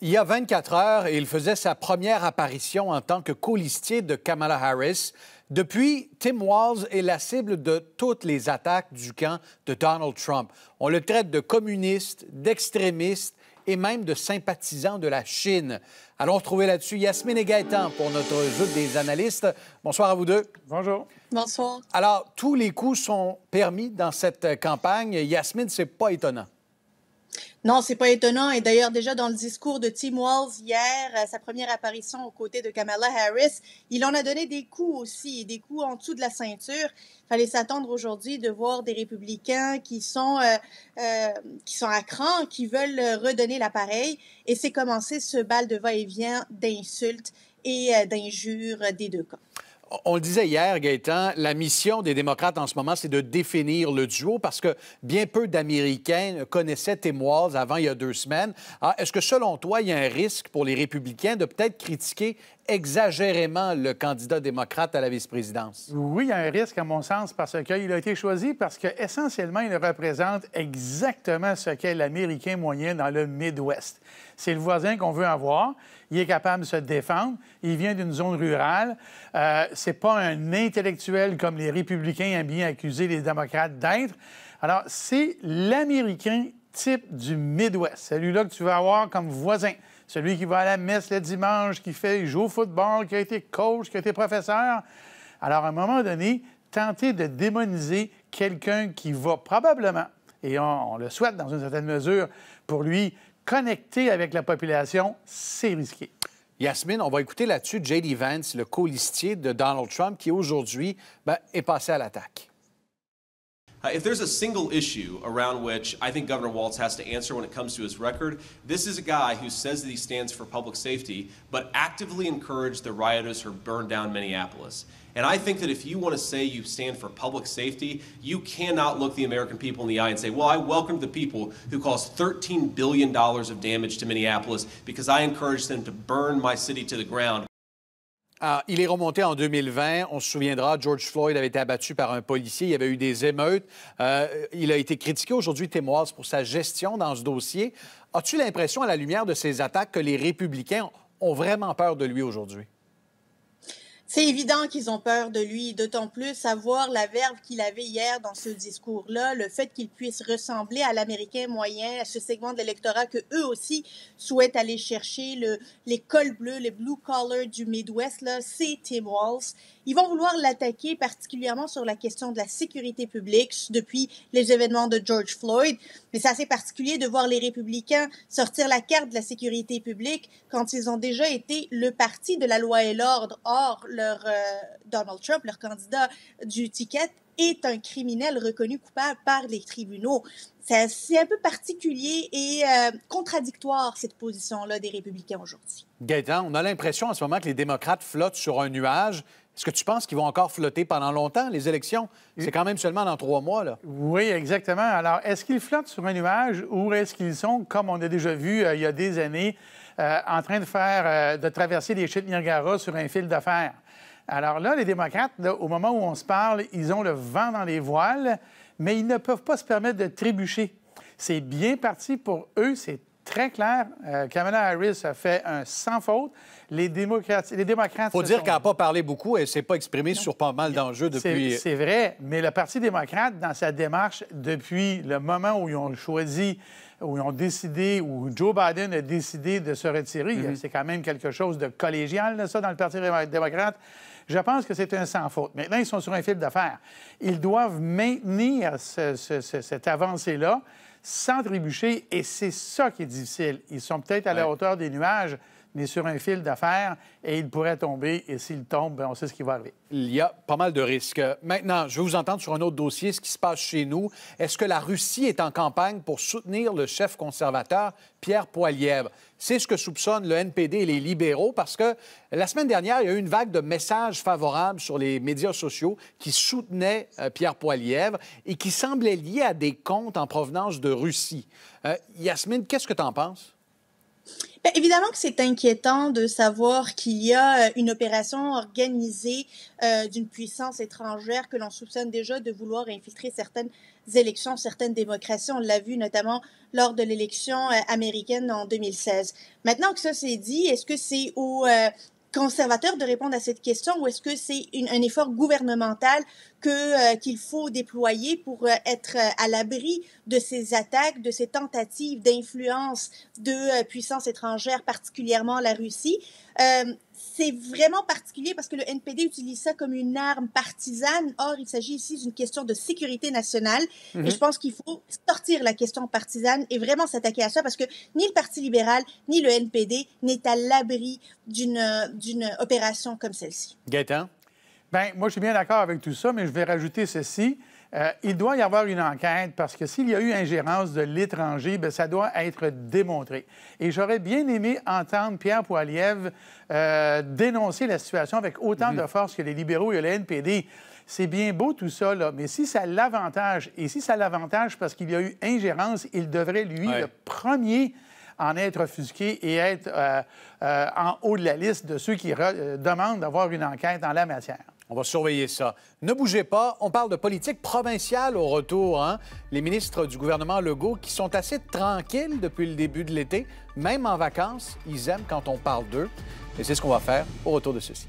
Il y a 24 heures, il faisait sa première apparition en tant que colistier de Kamala Harris. Depuis, Tim Walz est la cible de toutes les attaques du camp de Donald Trump. On le traite de communiste, d'extrémiste et même de sympathisant de la Chine. Allons retrouver là-dessus Yasmine et Gaëtan pour notre joute des analystes. Bonsoir à vous deux. Bonjour. Bonsoir. Alors, tous les coups sont permis dans cette campagne. Yasmine, c'est pas étonnant. Non, c'est pas étonnant. Et d'ailleurs, déjà dans le discours de Tim Walls hier, sa première apparition aux côtés de Kamala Harris, il en a donné des coups aussi, des coups en dessous de la ceinture. Il Fallait s'attendre aujourd'hui de voir des républicains qui sont euh, euh, qui sont à cran, qui veulent redonner l'appareil. Et c'est commencé ce bal de va-et-vient d'insultes et euh, d'injures des deux camps on le disait hier, Gaétan, la mission des démocrates en ce moment, c'est de définir le duo parce que bien peu d'Américains connaissaient Témoise avant il y a deux semaines. Ah, est-ce que selon toi, il y a un risque pour les républicains de peut-être critiquer exagérément le candidat démocrate à la vice-présidence? Oui, il y a un risque, à mon sens, parce qu'il a été choisi parce qu'essentiellement, il représente exactement ce qu'est l'Américain moyen dans le Midwest. C'est le voisin qu'on veut avoir. Il est capable de se défendre. Il vient d'une zone rurale. Euh, c'est pas un intellectuel comme les républicains aiment bien accuser les démocrates d'être. Alors, c'est l'Américain type du Midwest, celui-là que tu vas avoir comme voisin celui qui va à la messe le dimanche, qui fait, joue au football, qui a été coach, qui a été professeur. Alors, à un moment donné, tenter de démoniser quelqu'un qui va probablement, et on, le souhaite dans une certaine mesure, pour lui, connecter avec la population, c'est risqué. Yasmine, on va écouter là-dessus J.D. Vance, le colistier de Donald Trump, qui aujourd'hui ben, est passé à l'attaque. Uh, if there's a single issue around which I think Governor Walz has to answer when it comes to his record, this is a guy who says that he stands for public safety, but actively encouraged the rioters who burned down Minneapolis. And I think that if you want to say you stand for public safety, you cannot look the American people in the eye and say, well, I welcomed the people who caused $13 billion of damage to Minneapolis because I encouraged them to burn my city to the ground Ah, il est remonté en 2020. On se souviendra, George Floyd avait été abattu par un policier. Il y avait eu des émeutes. Euh, il a été critiqué aujourd'hui, Témoise, pour sa gestion dans ce dossier. As-tu l'impression, à la lumière de ces attaques, que les républicains ont vraiment peur de lui aujourd'hui? C'est évident qu'ils ont peur de lui, d'autant plus à voir la verve qu'il avait hier dans ce discours-là, le fait qu'il puisse ressembler à l'Américain moyen, à ce segment de l'électorat que eux aussi souhaitent aller chercher, le, les cols bleus, les blue collars du Midwest, là, c'est Tim Walz. Ils vont vouloir l'attaquer particulièrement sur la question de la sécurité publique depuis les événements de George Floyd. Mais c'est assez particulier de voir les républicains sortir la carte de la sécurité publique quand ils ont déjà été le parti de la loi et l'ordre. Or, leur euh, Donald Trump, leur candidat du ticket, est un criminel reconnu coupable par les tribunaux. C'est un peu particulier et euh, contradictoire, cette position-là des républicains aujourd'hui. Gaëtan, on a l'impression en ce moment que les démocrates flottent sur un nuage. Est-ce que tu penses qu'ils vont encore flotter pendant longtemps, les élections? C'est quand même seulement dans trois mois, là. Oui, exactement. Alors, est-ce qu'ils flottent sur un nuage ou est-ce qu'ils sont, comme on a déjà vu euh, il y a des années, euh, en train de faire, euh, de traverser les chutes Niagara sur un fil d'affaires. Alors là, les démocrates, au moment où on se parle, ils ont le vent dans les voiles, mais ils ne peuvent pas se permettre de trébucher. C'est bien parti pour eux, c'est très clair. Euh, Kamala Harris a fait un sans faute. Les démocrates. Les démocrates faut dire qu'elle n'a pas parlé beaucoup. Elle ne s'est pas exprimée sur pas mal d'enjeux depuis. C'est vrai, mais le Parti démocrate, dans sa démarche, depuis le moment où ils ont choisi où ont décidé, où Joe Biden a décidé de se retirer. Mhm. C'est quand même quelque chose de collégial, ça, dans le Parti démocrate. Je pense que c'est un sans faute. Maintenant, ils sont sur un fil d'affaires. Ils doivent maintenir cette avancée-là sans trébucher, et c'est ça qui est difficile. Ils sont peut-être à la hauteur des nuages, mais sur un fil d'affaires et il pourrait tomber. Et s'il tombe, ben, on sait ce qui va arriver. Il y a pas mal de risques. Maintenant, je vais vous entendre sur un autre dossier, ce qui se passe chez nous. Est-ce que la Russie est en campagne pour soutenir le chef conservateur Pierre Poilievre? C'est ce que soupçonnent le NPD et les libéraux parce que la semaine dernière, il y a eu une vague de messages favorables sur les médias sociaux qui soutenaient euh, Pierre Poilievre et qui semblaient liés à des comptes en provenance de Russie. Euh, Yasmine, qu'est-ce que tu en penses? Bien, évidemment que c'est inquiétant de savoir qu'il y a euh, une opération organisée euh, d'une puissance étrangère que l'on soupçonne déjà de vouloir infiltrer certaines élections, certaines démocraties. On l'a vu notamment lors de l'élection euh, américaine en 2016. Maintenant que ça c'est dit, est-ce que c'est au, conservateur de répondre à cette question ou est-ce que c'est un effort gouvernemental que euh, qu'il faut déployer pour euh, être euh, à l'abri de ces attaques, de ces tentatives d'influence de puissances étrangères, particulièrement la Russie c'est vraiment particulier parce que le NPD utilise ça comme une arme partisane. Or, il s'agit ici d'une question de sécurité nationale. Et mhm. je pense qu'il faut sortir la question partisane et vraiment s'attaquer à ça parce que ni le Parti libéral, ni le NPD n'est à l'abri d'une opération comme celle-ci. Gaëtan? Bien, moi, je suis bien d'accord avec tout ça, mais je vais rajouter ceci. Euh, il doit y avoir une enquête parce que s'il y a eu ingérence de l'étranger, ben, ça doit être démontré. Et j'aurais bien aimé entendre Pierre Poiliev euh, dénoncer la situation avec autant mhm. de force que les libéraux et le NPD. C'est bien beau tout ça, mais si ça l'avantage, et si ça l'avantage parce qu'il y a eu ingérence, il devrait, lui, le premier en être offusqué et être euh, en haut de la liste de ceux qui demandent d'avoir une enquête en la matière. On va surveiller ça. Ne bougez pas, on parle de politique provinciale au retour. Hein. Les ministres du gouvernement Legault qui sont assez tranquilles depuis le début de l'été, même en vacances, ils aiment quand on parle d'eux. Et c'est ce qu'on va faire au retour de ceci.